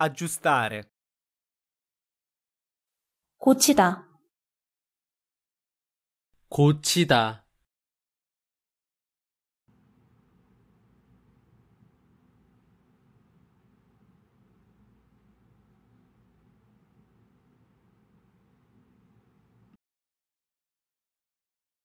aggiustare 고치다 고치다